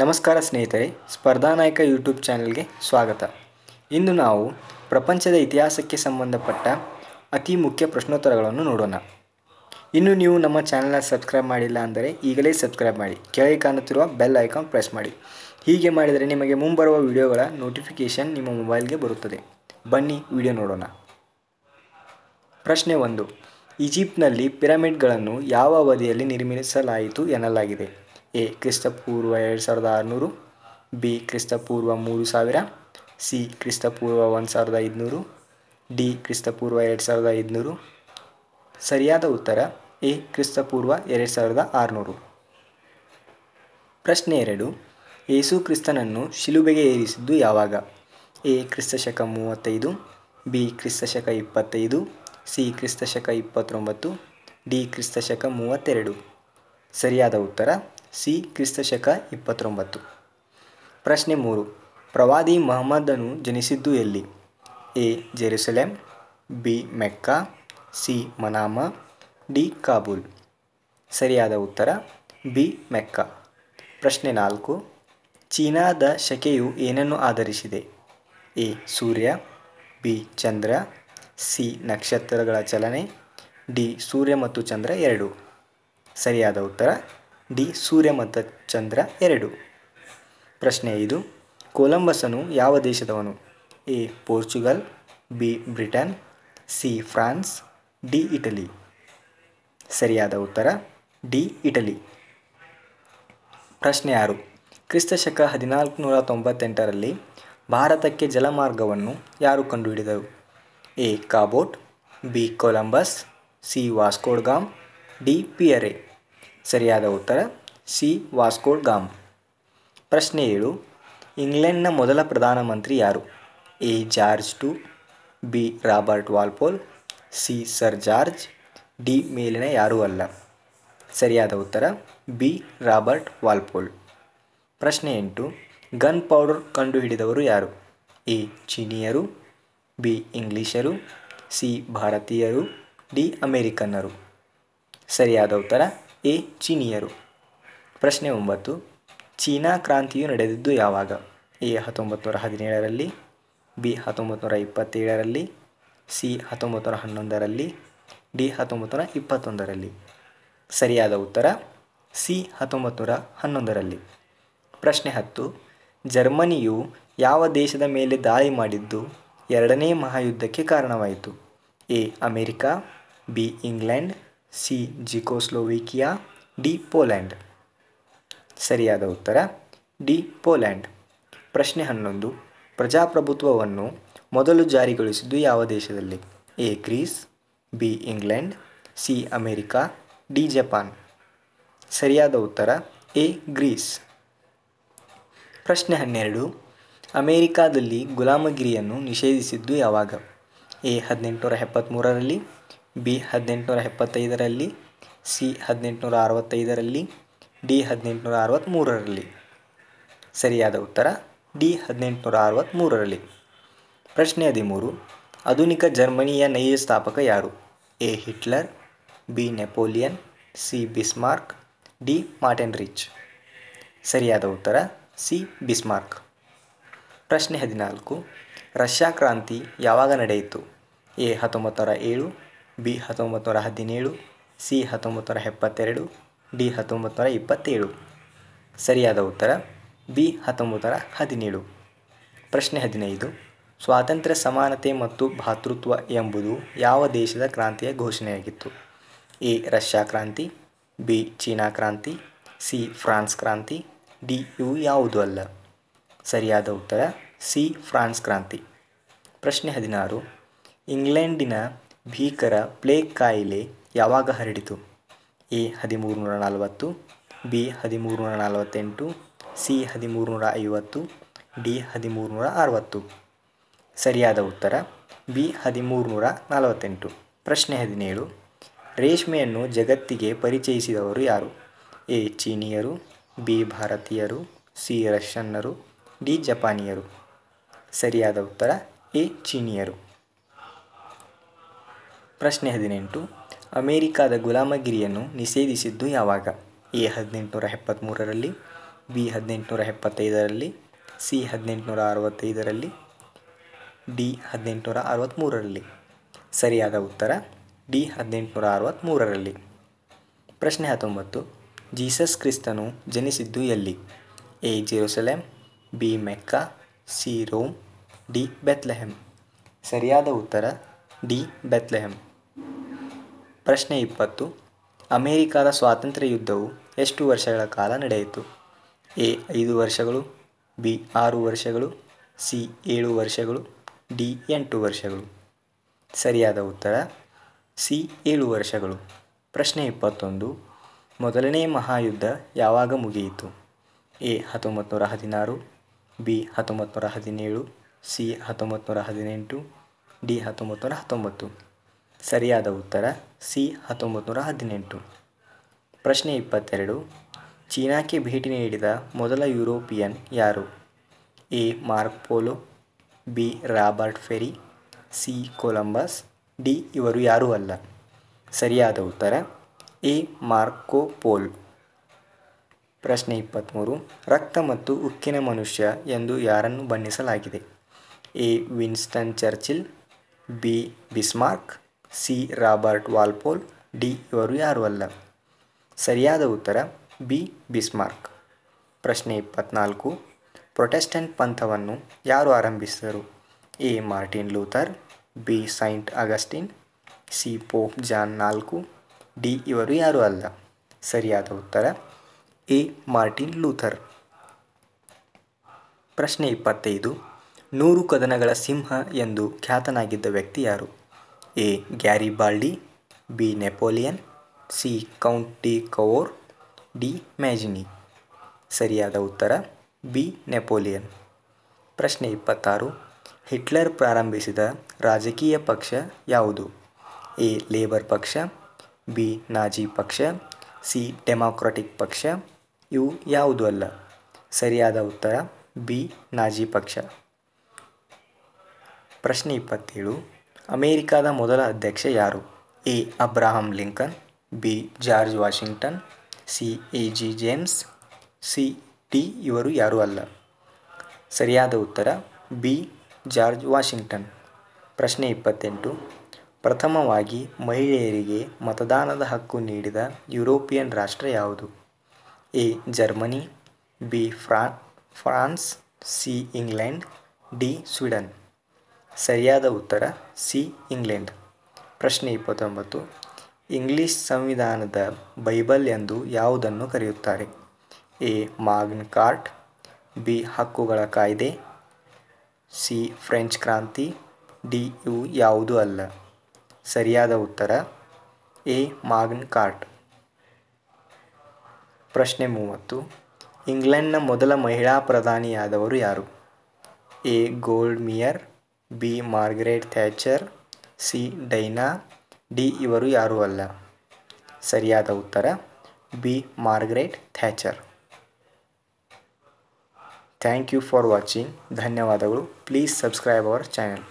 ನಮಸ್ಕಾರ ಸ್ನೇಹಿತರೆ ಸ್ಪರ್ಧಾನಾಯಕ ಯೂಟ್ಯೂಬ್ ಚಾನಲ್ಗೆ ಸ್ವಾಗತ ಇಂದು ನಾವು ಪ್ರಪಂಚದ ಇತಿಹಾಸಕ್ಕೆ ಸಂಬಂಧಪಟ್ಟ ಅತಿ ಮುಖ್ಯ ಪ್ರಶ್ನೋತ್ತರಗಳನ್ನು ನೋಡೋಣ ಇನ್ನು ನೀವು ನಮ್ಮ ಚಾನಲ್ನ ಸಬ್ಸ್ಕ್ರೈಬ್ ಮಾಡಿಲ್ಲ ಅಂದರೆ ಈಗಲೇ ಸಬ್ಸ್ಕ್ರೈಬ್ ಮಾಡಿ ಕೆಳಗೆ ಕಾಣುತ್ತಿರುವ ಬೆಲ್ ಐಕಾನ್ ಪ್ರೆಸ್ ಮಾಡಿ ಹೀಗೆ ಮಾಡಿದರೆ ನಿಮಗೆ ಮುಂಬರುವ ವಿಡಿಯೋಗಳ ನೋಟಿಫಿಕೇಷನ್ ನಿಮ್ಮ ಮೊಬೈಲ್ಗೆ ಬರುತ್ತದೆ ಬನ್ನಿ ವಿಡಿಯೋ ನೋಡೋಣ ಪ್ರಶ್ನೆ ಒಂದು ಈಜಿಪ್ಟ್ನಲ್ಲಿ ಪಿರಮಿಡ್ಗಳನ್ನು ಯಾವ ಅವಧಿಯಲ್ಲಿ ನಿರ್ಮಿಸಲಾಯಿತು ಎನ್ನಲಾಗಿದೆ ಎ ಕ್ರಿಸ್ತಪೂರ್ವ ಎರಡು ಸಾವಿರದ ಆರುನೂರು ಬಿ ಕ್ರಿಸ್ತಪೂರ್ವ ಮೂರು ಸಾವಿರ ಸಿ ಕ್ರಿಸ್ತಪೂರ್ವ ಒಂದು ಸಾವಿರದ ಐದುನೂರು ಡಿ ಕ್ರಿಸ್ತಪೂರ್ವ ಎರಡು ಸಾವಿರದ ಐದುನೂರು ಸರಿಯಾದ ಉತ್ತರ ಎ ಕ್ರಿಸ್ತಪೂರ್ವ ಎರಡು ಸಾವಿರದ ಆರುನೂರು ಪ್ರಶ್ನೆ ಎರಡು ಏಸು ಕ್ರಿಸ್ತನನ್ನು ಶಿಲುಬೆಗೆ ಏರಿಸಿದ್ದು ಯಾವಾಗ ಎ ಕ್ರಿಸ್ತಶಕ ಮೂವತ್ತೈದು ಬಿ ಕ್ರಿಸ್ತಶಕ ಇಪ್ಪತ್ತೈದು ಸಿ ಕ್ರಿಸ್ತಶಕ ಇಪ್ಪತ್ತೊಂಬತ್ತು ಡಿ ಕ್ರಿಸ್ತಶಕ ಮೂವತ್ತೆರಡು ಸರಿಯಾದ ಉತ್ತರ ಸಿ ಕ್ರಿಸ್ತ ಶಕ ಇಪ್ಪತ್ತೊಂಬತ್ತು ಪ್ರಶ್ನೆ ಮೂರು ಪ್ರವಾದಿ ಮಹಮ್ಮದನು ಜನಿಸಿದ್ದು ಎಲ್ಲಿ A Jerusalem B Mecca C Manama D Kabul ಸರಿಯಾದ ಉತ್ತರ ಬಿ ಮೆಕ್ಕಾ ಪ್ರಶ್ನೆ ನಾಲ್ಕು ಚೀನಾದ ಶಕೆಯು ಏನನ್ನು ಆಧರಿಸಿದೆ ಎ ಸೂರ್ಯ ಬಿ ಚಂದ್ರ ಸಿ ನಕ್ಷತ್ರಗಳ ಚಲನೆ ಡಿ ಸೂರ್ಯ ಮತ್ತು ಚಂದ್ರ ಎರಡು ಸರಿಯಾದ ಉತ್ತರ ಡಿ ಸೂರ್ಯ ಮತ್ತು ಚಂದ್ರ ಎರಡು ಪ್ರಶ್ನೆ ಐದು ಕೊಲಂಬಸನು ಯಾವ ದೇಶದವನು A Portugal B Britain C France D Italy ಸರಿಯಾದ ಉತ್ತರ ಡಿ ಇಟಲಿ ಪ್ರಶ್ನೆ ಆರು ಕ್ರಿಸ್ತಶಕ ನೂರ ತೊಂಬತ್ತೆಂಟರಲ್ಲಿ ಭಾರತಕ್ಕೆ ಜಲಮಾರ್ಗವನ್ನು ಯಾರು ಕಂಡುಹಿಡಿದರು A Cabot B Columbus C Vasco da Gama D Pierre ಸರಿಯಾದ ಉತ್ತರ ಸಿ ಗಾಮ್ ಪ್ರಶ್ನೆ ಏಳು ಇಂಗ್ಲೆಂಡ್ನ ಮೊದಲ ಪ್ರಧಾನಮಂತ್ರಿ ಯಾರು A George two B Robert Walpole C sir George D ಮೇಲಿನ ಯಾರೂ ಅಲ್ಲ ಸರಿಯಾದ ಉತ್ತರ ಬಿ ರಾಬರ್ಟ್ ವಾಲ್ಪೋಲ್ ಪ್ರಶ್ನೆ ಎಂಟು ಗನ್ ಪೌಡರ್ ಕಂಡುಹಿಡಿದವರು ಯಾರು ಎ ಚೀನಿಯರು ಬಿ ಇಂಗ್ಲಿಷರು ಸಿ ಭಾರತೀಯರು ಡಿ ಅಮೇರಿಕನ್ನರು ಸರಿಯಾದ ಉತ್ತರ ಎ ಚೀನೀಯರು ಪ್ರಶ್ನೆ ಒಂಬತ್ತು ಚೀನಾ ಕ್ರಾಂತಿಯು ನಡೆದಿದ್ದು ಯಾವಾಗ ಎ ಹತ್ತೊಂಬತ್ತು ನೂರ ಹದಿನೇಳರಲ್ಲಿ ಬಿ ಹತ್ತೊಂಬತ್ತು ನೂರ ಇಪ್ಪತ್ತೇಳರಲ್ಲಿ ಸಿ ಹತ್ತೊಂಬತ್ತು ನೂರ ಹನ್ನೊಂದರಲ್ಲಿ ಡಿ ಹತ್ತೊಂಬತ್ತು ನೂರ ಇಪ್ಪತ್ತೊಂದರಲ್ಲಿ ಸರಿಯಾದ ಉತ್ತರ ಸಿ ಹತ್ತೊಂಬತ್ತು ನೂರ ಹನ್ನೊಂದರಲ್ಲಿ ಪ್ರಶ್ನೆ ಹತ್ತು ಜರ್ಮನಿಯು ಯಾವ ದೇಶದ ಮೇಲೆ ದಾಳಿ ಮಾಡಿದ್ದು ಎರಡನೇ ಮಹಾಯುದ್ಧಕ್ಕೆ ಕಾರಣವಾಯಿತು A America B England C Czechoslovakia D Poland ಸರಿಯಾದ ಉತ್ತರ ಡಿ ಪೋಲ್ಯಾಂಡ್ ಪ್ರಶ್ನೆ ಹನ್ನೊಂದು ಪ್ರಜಾಪ್ರಭುತ್ವವನ್ನು ಮೊದಲು ಜಾರಿಗೊಳಿಸಿದ್ದು ಯಾವ ದೇಶದಲ್ಲಿ A Greece B England C America D Japan ಸರಿಯಾದ ಉತ್ತರ ಎ ಗ್ರೀಸ್ ಪ್ರಶ್ನೆ ಹನ್ನೆರಡು ಅಮೇರಿಕಾದಲ್ಲಿ ಗುಲಾಮಗಿರಿಯನ್ನು ನಿಷೇಧಿಸಿದ್ದು ಯಾವಾಗ ಎ ಹದಿನೆಂಟುನೂರ ಎಪ್ಪತ್ತ್ಮೂರರಲ್ಲಿ ಬಿ ಹದಿನೆಂಟುನೂರ ಎಪ್ಪತ್ತೈದರಲ್ಲಿ ಸಿ ಹದಿನೆಂಟುನೂರ ಅರವತ್ತೈದರಲ್ಲಿ ಡಿ ಹದಿನೆಂಟುನೂರ ಅರವತ್ತ್ಮೂರರಲ್ಲಿ ಸರಿಯಾದ ಉತ್ತರ ಡಿ ಹದಿನೆಂಟುನೂರ ಅರವತ್ತ್ಮೂರರಲ್ಲಿ ಪ್ರಶ್ನೆ ಹದಿಮೂರು ಆಧುನಿಕ ಜರ್ಮನಿಯ ನೈಜ ಸ್ಥಾಪಕ ಯಾರು A Hitler B Napoleon C Bismarck D Metternich ಸರಿಯಾದ ಉತ್ತರ ಸಿ ಬಿಸ್ಮಾರ್ಕ್ ಪ್ರಶ್ನೆ ಹದಿನಾಲ್ಕು ರಷ್ಯಾ ಕ್ರಾಂತಿ ಯಾವಾಗ ನಡೆಯಿತು ಎ ಹತ್ತೊಂಬತ್ತರ ಏಳು ಬಿ ಹತ್ತೊಂಬತ್ತು ನೂರ ಹದಿನೇಳು ಸಿ ಹತ್ತೊಂಬತ್ತು ನೂರ ಎಪ್ಪತ್ತೆರಡು ಡಿ ಹತ್ತೊಂಬತ್ತು ನೂರ ಇಪ್ಪತ್ತೇಳು ಸರಿಯಾದ ಉತ್ತರ ಬಿ ಹತ್ತೊಂಬತ್ತು ನೂರ ಹದಿನೇಳು ಪ್ರಶ್ನೆ ಹದಿನೈದು ಸ್ವಾತಂತ್ರ್ಯ ಸಮಾನತೆ ಮತ್ತು ಭಾತೃತ್ವ ಎಂಬುದು ಯಾವ ದೇಶದ ಕ್ರಾಂತಿಯ ಘೋಷಣೆಯಾಗಿತ್ತು ಎ ರಷ್ಯಾ ಕ್ರಾಂತಿ ಬಿ ಚೀನಾ ಕ್ರಾಂತಿ ಸಿ ಫ್ರಾನ್ಸ್ ಕ್ರಾಂತಿ ಡಿ ಇವು ಯಾವುದೂ ಅಲ್ಲ ಸರಿಯಾದ ಉತ್ತರ ಸಿ ಫ್ರಾನ್ಸ್ ಕ್ರಾಂತಿ ಪ್ರಶ್ನೆ ಹದಿನಾರು ಇಂಗ್ಲೆಂಡಿನ ಭೀಕರ ಪ್ಲೇಗ್ ಕಾಯಿಲೆ ಯಾವಾಗ ಹರಡಿತು ಎ ಹದಿಮೂರು ನೂರ ನಲವತ್ತು ಬಿ ಹದಿಮೂರು ನೂರ ನಲವತ್ತೆಂಟು ಸಿ ಹದಿಮೂರು ನೂರ ಐವತ್ತು ಡಿ ಹದಿಮೂರು ನೂರ ಅರವತ್ತು ಸರಿಯಾದ ಉತ್ತರ ಬಿ ಹದಿಮೂರು ನೂರ ನಲವತ್ತೆಂಟು ಪ್ರಶ್ನೆ ಹದಿನೇಳು ರೇಷ್ಮೆಯನ್ನು ಜಗತ್ತಿಗೆ ಪರಿಚಯಿಸಿದವರು ಯಾರು ಎ ಚೀನಿಯರು ಬಿ ಭಾರತೀಯರು ಸಿ ರಷ್ಯನ್ನರು ಡಿ ಜಪಾನಿಯರು ಸರಿಯಾದ ಉತ್ತರ ಎ ಚೀನಿಯರು ಪ್ರಶ್ನೆ ಹದಿನೆಂಟು ಅಮೇರಿಕಾದ ಗುಲಾಮಗಿರಿಯನ್ನು ನಿಷೇಧಿಸಿದ್ದು ಯಾವಾಗ ಎ ಹದಿನೆಂಟುನೂರ ಎಪ್ಪತ್ತ್ಮೂರರಲ್ಲಿ ಬಿ ಹದಿನೆಂಟುನೂರ ಎಪ್ಪತ್ತೈದರಲ್ಲಿ ಸಿ ಹದಿನೆಂಟುನೂರ ಅರವತ್ತೈದರಲ್ಲಿ ಡಿ ಹದಿನೆಂಟುನೂರ ಅರವತ್ತ್ಮೂರರಲ್ಲಿ ಸರಿಯಾದ ಉತ್ತರ ಡಿ ಹದಿನೆಂಟುನೂರ ಅರವತ್ತ್ಮೂರರಲ್ಲಿ ಪ್ರಶ್ನೆ ಹತ್ತೊಂಬತ್ತು ಜೀಸಸ್ ಕ್ರಿಸ್ತನು ಜನಿಸಿದ್ದು ಎಲ್ಲಿ A Jerusalem B Mecca C Rome D Bethlehem ಸರಿಯಾದ ಉತ್ತರ ಡಿ ಬೆತ್ಲೆಹೆಮ್ ಪ್ರಶ್ನೆ ಇಪ್ಪತ್ತು ಅಮೇರಿಕಾದ ಸ್ವಾತಂತ್ರ್ಯ ಯುದ್ಧವು ಎಷ್ಟು ವರ್ಷಗಳ ಕಾಲ ನಡೆಯಿತು ಎ ಐದು ವರ್ಷಗಳು ಬಿ ಆರು ವರ್ಷಗಳು ಸಿ ಏಳು ವರ್ಷಗಳು ಡಿ ಎಂಟು ವರ್ಷಗಳು ಸರಿಯಾದ ಉತ್ತರ ಸಿ ಏಳು ವರ್ಷಗಳು ಪ್ರಶ್ನೆ ಇಪ್ಪತ್ತೊಂದು ಮೊದಲನೇ ಮಹಾಯುದ್ಧ ಯಾವಾಗ ಮುಗಿಯಿತು ಎ ಹತ್ತೊಂಬತ್ತು ಹದಿನಾರು ಬಿ ಹತ್ತೊಂಬತ್ತು ಹದಿನೇಳು ಸಿ ಹತ್ತೊಂಬತ್ತು ನೂರ ಹದಿನೆಂಟು ಡಿ ಹತ್ತೊಂಬತ್ತು ನೂರ ಹತ್ತೊಂಬತ್ತು ಸರಿಯಾದ ಉತ್ತರ ಸಿ ಹತ್ತೊಂಬತ್ತು ನೂರ ಹದಿನೆಂಟು ಪ್ರಶ್ನೆ ಇಪ್ಪತ್ತೆರಡು ಚೀನಾಕ್ಕೆ ಭೇಟಿ ನೀಡಿದ ಮೊದಲ ಯುರೋಪಿಯನ್ ಯಾರು A Marco Polo B Robert Ferry C Columbus D ಇವರು ಯಾರೂ ಅಲ್ಲ ಸರಿಯಾದ ಉತ್ತರ ಎ ಮಾರ್ಕೋ ಪೋಲ್ ಪ್ರಶ್ನೆ ಇಪ್ಪತ್ತ್ಮೂರು ರಕ್ತ ಮತ್ತು ಉಕ್ಕಿನ ಮನುಷ್ಯ ಎಂದು ಯಾರನ್ನು ಬಣ್ಣಿಸಲಾಗಿದೆ A Winston Churchill B Bismarck C Robert Walpole D ಇವರು ಯಾರು ಅಲ್ಲ ಸರಿಯಾದ ಉತ್ತರ ಬಿ ಬಿಸ್ಮಾರ್ಕ್ ಪ್ರಶ್ನೆ ಇಪ್ಪತ್ನಾಲ್ಕು ಪ್ರೊಟೆಸ್ಟೆಂಟ್ ಪಂಥವನ್ನು ಯಾರು ಆರಂಭಿಸಿದರು A Martin Luther B Saint Augustine C Pope John ನಾಲ್ಕು ಡಿ ಇವರು ಯಾರು ಅಲ್ಲ ಸರಿಯಾದ ಉತ್ತರ ಎ ಮಾರ್ಟಿನ್ ಲೂಥರ್ ಪ್ರಶ್ನೆ ಇಪ್ಪತ್ತೈದು ನೂರು ಕದನಗಳ ಸಿಂಹ ಎಂದು ಖ್ಯಾತನಾಗಿದ್ದ ವ್ಯಕ್ತಿ ಯಾರು A Garibaldi B Napoleon C Count di Cavour D Mazzini ಸರಿಯಾದ ಉತ್ತರ ಬಿ ನೆಪೋಲಿಯನ್ ಪ್ರಶ್ನೆ ಇಪ್ಪತ್ತಾರು ಹಿಟ್ಲರ್ ಪ್ರಾರಂಭಿಸಿದ ರಾಜಕೀಯ ಪಕ್ಷ ಯಾವುದು ಎ ಲೇಬರ್ ಪಕ್ಷ ಬಿ ನಾಜಿ ಪಕ್ಷ ಸಿ ಡೆಮಾಕ್ರಟಿಕ್ ಪಕ್ಷ ಇವು ಯಾವುದು ಅಲ್ಲ ಸರಿಯಾದ ಉತ್ತರ ಬಿ ನಾಜಿ ಪಕ್ಷ ಪ್ರಶ್ನೆ ಇಪ್ಪತ್ತೇಳು ಅಮೇರಿಕಾದ ಮೊದಲ ಅಧ್ಯಕ್ಷ ಯಾರು A Abraham Lincoln B George Washington C A G James C D ಇವರು ಯಾರೂ ಅಲ್ಲ ಸರಿಯಾದ ಉತ್ತರ ಬಿ ಜಾರ್ಜ್ ವಾಷಿಂಗ್ಟನ್ ಪ್ರಶ್ನೆ ಇಪ್ಪತ್ತೆಂಟು ಪ್ರಥಮವಾಗಿ ಮಹಿಳೆಯರಿಗೆ ಮತದಾನದ ಹಕ್ಕು ನೀಡಿದ ಯುರೋಪಿಯನ್ ರಾಷ್ಟ್ರ ಯಾವುದು ಎ ಜರ್ಮನಿ ಬಿ ಫ್ರಾ France C England D Sweden ಸರಿಯಾದ ಉತ್ತರ ಸಿ ಇಂಗ್ಲೆಂಡ್ ಪ್ರಶ್ನೆ ಇಪ್ಪತ್ತೊಂಬತ್ತು ಇಂಗ್ಲಿಷ್ ಸಂವಿಧಾನದ ಬೈಬಲ್ ಎಂದು ಯಾವುದನ್ನು ಕರೆಯುತ್ತಾರೆ ಎ ಮಾಗ್ನ್ ಕಾರ್ಟ್ ಬಿ ಹಕ್ಕುಗಳ ಕಾಯ್ದೆ ಸಿ ಫ್ರೆಂಚ್ ಕ್ರಾಂತಿ ಡಿ ಯು ಯಾವುದೂ ಅಲ್ಲ ಸರಿಯಾದ ಉತ್ತರ ಎ ಮಾಗ್ನ್ ಕಾರ್ಟ್ ಪ್ರಶ್ನೆ ಮೂವತ್ತು ಇಂಗ್ಲೆಂಡ್ನ ಮೊದಲ ಮಹಿಳಾ ಪ್ರಧಾನಿಯಾದವರು ಯಾರು A Golda Meir B Margaret Thatcher C Diana D ಇವರು ಯಾರೂ ಅಲ್ಲ ಸರಿಯಾದ ಉತ್ತರ B Margaret Thatcher thank you for watching ಧನ್ಯವಾದಗಳು ಪ್ಲೀಸ್ ಸಬ್ಸ್ಕ್ರೈಬ್ ಅವರ್ ಚಾನೆಲ್